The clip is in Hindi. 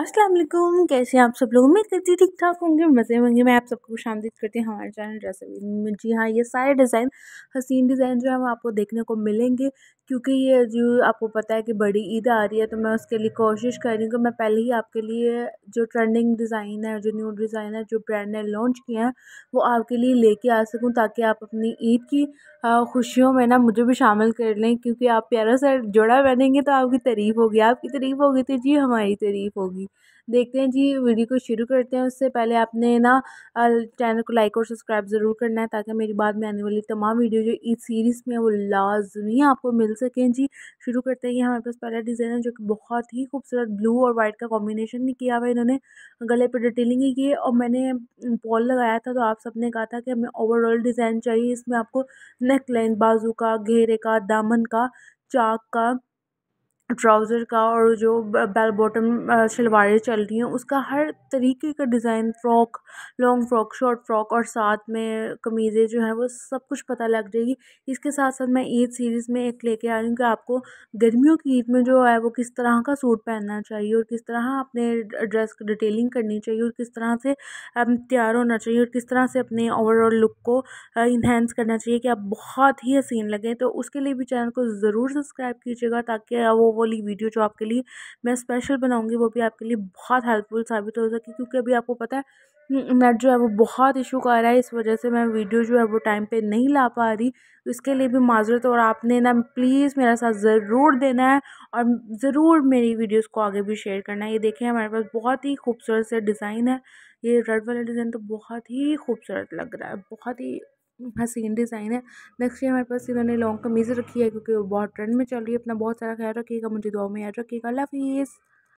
अस्सलाम वालेकुम कैसे आप सब लोग उम्मीद करती ठीक ठाक होंगे मज़े होंगे मैं आप सबको खुश आमदीद करती हूँ हमारे चैनल ड्रेस जी हाँ ये सारे डिज़ाइन हसीन डिज़ाइन जो है वो आपको देखने को मिलेंगे क्योंकि ये जो आपको पता है कि बड़ी ईद आ रही है तो मैं उसके लिए कोशिश कर रही हूँ कि मैं पहले ही आपके लिए जो ट्रेंडिंग डिज़ाइन है जो न्यू डिज़ाइन है जो ब्रांड ने लॉन्च किया है वो आपके लिए लेके आ सकूँ ताकि आप अपनी ईद की खुशियों में ना मुझे भी शामिल कर लें क्योंकि आप प्यारा सा जोड़ा पहनेंगे तो आपकी तारीफ़ होगी आपकी तारीफ़ होगी तो जी हमारी तारीफ़ होगी देखते हैं जी वीडियो को शुरू करते हैं उससे पहले आपने ना चैनल को लाइक और सब्सक्राइब ज़रूर करना है ताकि मेरी बाद में आने वाली तमाम वीडियो जो इस सीरीज़ में वो लाजमी आपको मिल सकें जी शुरू करते हैं ये हमारे पास पहला डिज़ाइन है जो कि बहुत ही खूबसूरत ब्लू और वाइट का कॉम्बिनेशन भी किया हुआ है इन्होंने गले पर डिटेलिंग ही की और मैंने पॉल लगाया था तो आप सबने कहा था कि हमें ओवरऑल डिज़ाइन चाहिए इसमें आपको नेक लाइन बाजू का घेरे का दामन का चाक का ट्राउज़र का और जो बेल बॉटम शलवारें चल रही हैं उसका हर तरीके का design frock long frock short frock और साथ में कमीज़ें जो हैं वो सब कुछ पता लग जाएगी इसके साथ साथ मैं ईद सीरीज़ में एक लेके आ रही हूँ कि आपको गर्मियों की ईद में जो है वो किस तरह का सूट पहनना चाहिए और किस तरह अपने ड्रेस डिटेलिंग करनी चाहिए और किस तरह से तैयार होना चाहिए और किस तरह से अपने ओवरऑल लुक को इन्हेंस करना चाहिए कि आप बहुत ही हसीन लगें तो उसके लिए भी चैनल को ज़रूर सब्सक्राइब कीजिएगा ताकि वो वाली वीडियो जो आपके लिए मैं स्पेशल बनाऊंगी वो भी आपके लिए बहुत हेल्पफुल साबित हो सके क्योंकि अभी आपको पता है हम्म, नेट जो है वो बहुत इशू कर रहा है इस वजह से मैं वीडियो जो है वो टाइम पे नहीं ला पा रही इसके लिए भी माजरत और आपने ना प्लीज़ मेरा साथ ज़रूर देना है और ज़रूर मेरी वीडियोस को आगे भी शेयर करना है ये देखें हमारे पास बहुत ही खूबसूरत से डिज़ाइन है ये रेड वाला डिज़ाइन तो बहुत ही खूबसूरत लग रहा है बहुत ही हसीन हाँ, डिज़ाइन है नेक्स्ट ये हमारे पास इन्होंने लॉन्ग कमीज़ रखी है क्योंकि वो बहुत ट्रेंड में चल रही है अपना बहुत सारा ख्याल रखिएगा मुझे दुआ में याद रखिएगा अल्लाह हाफिज़